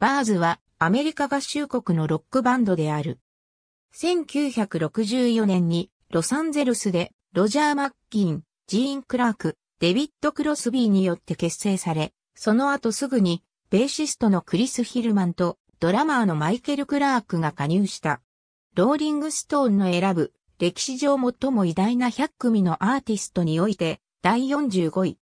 バーズはアメリカ合衆国のロックバンドである。1964年にロサンゼルスでロジャー・マッキン、ジーン・クラーク、デビッド・クロスビーによって結成され、その後すぐにベーシストのクリス・ヒルマンとドラマーのマイケル・クラークが加入した。ローリング・ストーンの選ぶ歴史上最も偉大な100組のアーティストにおいて第45位。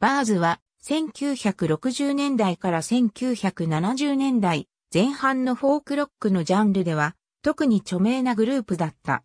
バーズは1960年代から1970年代前半のフォークロックのジャンルでは特に著名なグループだった。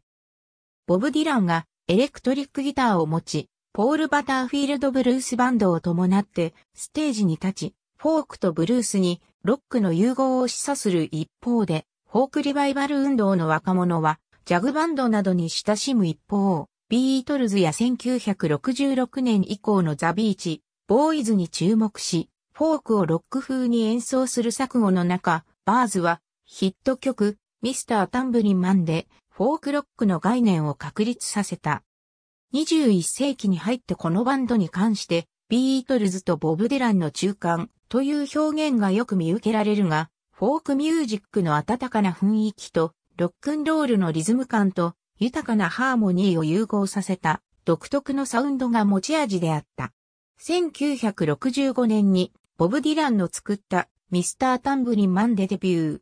ボブ・ディランがエレクトリックギターを持ち、ポール・バターフィールド・ブルースバンドを伴ってステージに立ち、フォークとブルースにロックの融合を示唆する一方で、フォークリバイバル運動の若者はジャグバンドなどに親しむ一方、ビートルズや1966年以降のザ・ビーチ、ボーイズに注目し、フォークをロック風に演奏する錯誤の中、バーズはヒット曲、ミスター・タンブリンマンで、フォークロックの概念を確立させた。21世紀に入ってこのバンドに関して、ビートルズとボブ・デランの中間という表現がよく見受けられるが、フォークミュージックの温かな雰囲気と、ロックンロールのリズム感と、豊かなハーモニーを融合させた、独特のサウンドが持ち味であった。1965年にボブ・ディランの作ったミスター・タンブリンマンでデビュー。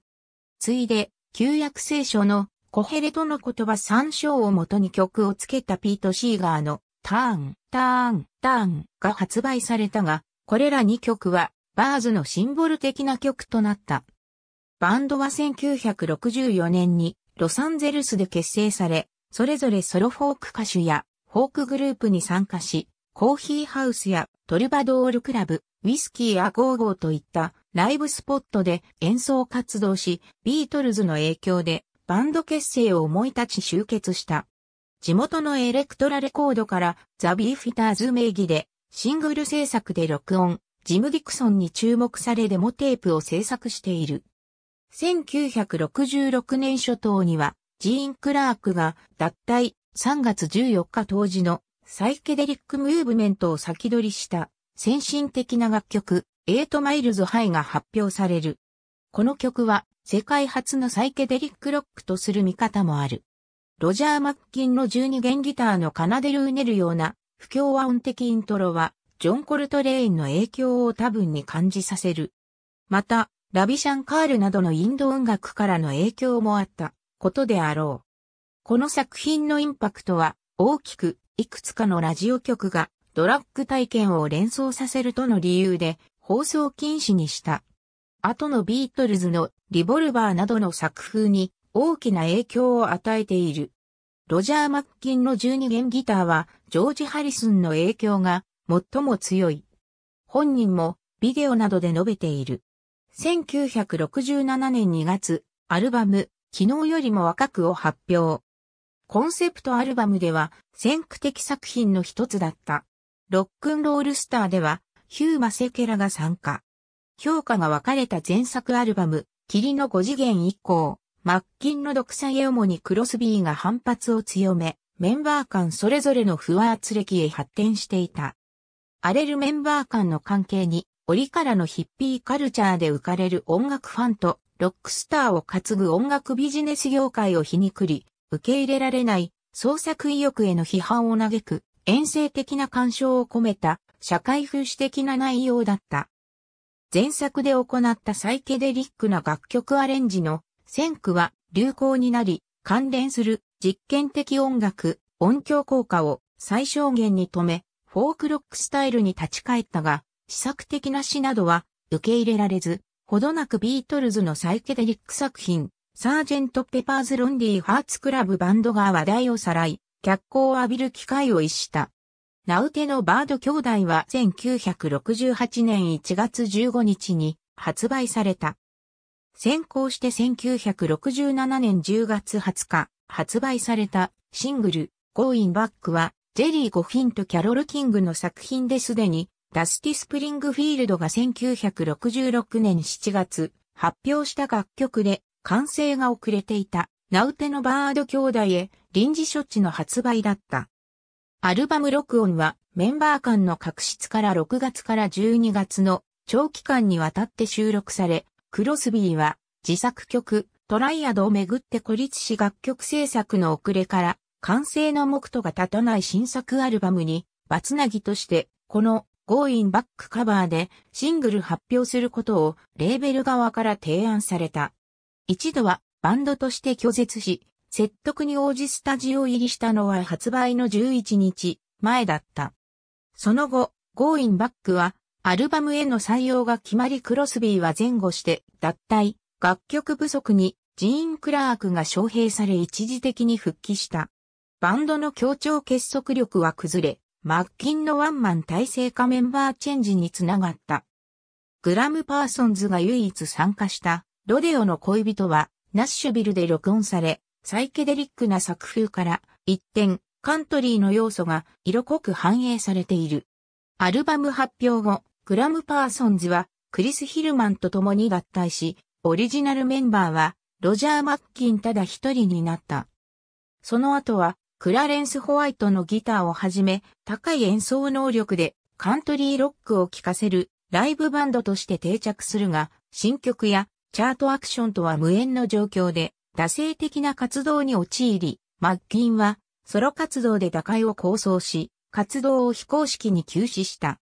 ついで、旧約聖書のコヘレトの言葉参章をもとに曲をつけたピート・シーガーのターン、ターン、ターンが発売されたが、これら2曲はバーズのシンボル的な曲となった。バンドは1964年にロサンゼルスで結成され、それぞれソロフォーク歌手やフォークグループに参加し、コーヒーハウスやトルバドールクラブ、ウィスキーやゴーゴーといったライブスポットで演奏活動し、ビートルズの影響でバンド結成を思い立ち集結した。地元のエレクトラレコードからザ・ビーフィターズ名義でシングル制作で録音、ジム・ディクソンに注目されデモテープを制作している。1966年初頭にはジーン・クラークが脱退3月14日当時のサイケデリックムーブメントを先取りした先進的な楽曲、エイトマイルズハイが発表される。この曲は世界初のサイケデリックロックとする見方もある。ロジャー・マッキンの12弦ギターの奏でるうねるような不協和音的イントロは、ジョン・コルトレインの影響を多分に感じさせる。また、ラビシャン・カールなどのインド音楽からの影響もあったことであろう。この作品のインパクトは大きくいくつかのラジオ局がドラッグ体験を連想させるとの理由で放送禁止にした。後のビートルズのリボルバーなどの作風に大きな影響を与えている。ロジャー・マッキンの12弦ギターはジョージ・ハリスンの影響が最も強い。本人もビデオなどで述べている。1967年2月、アルバム、昨日よりも若くを発表。コンセプトアルバムでは先駆的作品の一つだった。ロックンロールスターではヒューマセケラが参加。評価が分かれた前作アルバム、霧の5次元以降、マッキンの独裁へ主にクロスビーが反発を強め、メンバー間それぞれの不圧歴へ発展していた。荒れるメンバー間の関係に、折からのヒッピーカルチャーで浮かれる音楽ファンと、ロックスターを担ぐ音楽ビジネス業界を皮肉り、受け入れられない創作意欲への批判を嘆く、遠征的な干渉を込めた社会風刺的な内容だった。前作で行ったサイケデリックな楽曲アレンジの先駆は流行になり、関連する実験的音楽、音響効果を最小限に止め、フォークロックスタイルに立ち返ったが、試作的な詩などは受け入れられず、ほどなくビートルズのサイケデリック作品、サージェント・ペパーズ・ロンリー・ハーツクラブバンドが話題をさらい、脚光を浴びる機会を逸した。ナウテのバード兄弟は1968年1月15日に発売された。先行して1967年10月20日発売されたシングルゴーインバックはジェリー・ゴフィンとキャロル・キングの作品ですでにダスティ・スプリングフィールドが1966年7月発表した楽曲で完成が遅れていた、ナウテのバード兄弟へ臨時処置の発売だった。アルバム録音はメンバー間の確執から6月から12月の長期間にわたって収録され、クロスビーは自作曲トライアドをめぐって孤立し楽曲制作の遅れから完成の目途が立たない新作アルバムにバツナギとしてこの Going Back カバーでシングル発表することをレーベル側から提案された。一度はバンドとして拒絶し、説得に応じスタジオ入りしたのは発売の11日前だった。その後、Going Back はアルバムへの採用が決まりクロスビーは前後して脱退、楽曲不足にジーン・クラークが招聘され一時的に復帰した。バンドの協調結束力は崩れ、マッキンのワンマン体制化メンバーチェンジにつながった。グラム・パーソンズが唯一参加したロデオの恋人は、ナッシュビルで録音され、サイケデリックな作風から一転、カントリーの要素が色濃く反映されている。アルバム発表後、グラム・パーソンズはクリス・ヒルマンと共に合体し、オリジナルメンバーはロジャー・マッキンただ一人になった。その後は、クラレンス・ホワイトのギターをはじめ、高い演奏能力でカントリーロックを聴かせるライブバンドとして定着するが、新曲やチャートアクションとは無縁の状況で、惰性的な活動に陥り、マッキンは、ソロ活動で打開を構想し、活動を非公式に休止した。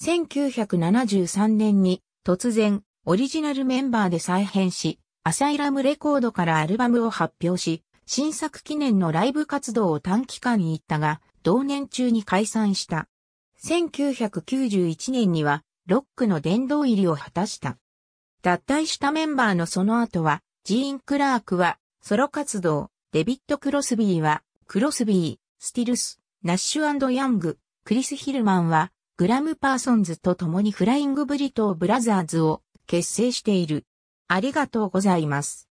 1973年に、突然、オリジナルメンバーで再編し、アサイラムレコードからアルバムを発表し、新作記念のライブ活動を短期間に行ったが、同年中に解散した。1991年には、ロックの殿堂入りを果たした。脱退したメンバーのその後は、ジーン・クラークは、ソロ活動、デビッド・クロスビーは、クロスビー、スティルス、ナッシュヤング、クリス・ヒルマンは、グラム・パーソンズと共にフライング・ブリトー・ブラザーズを結成している。ありがとうございます。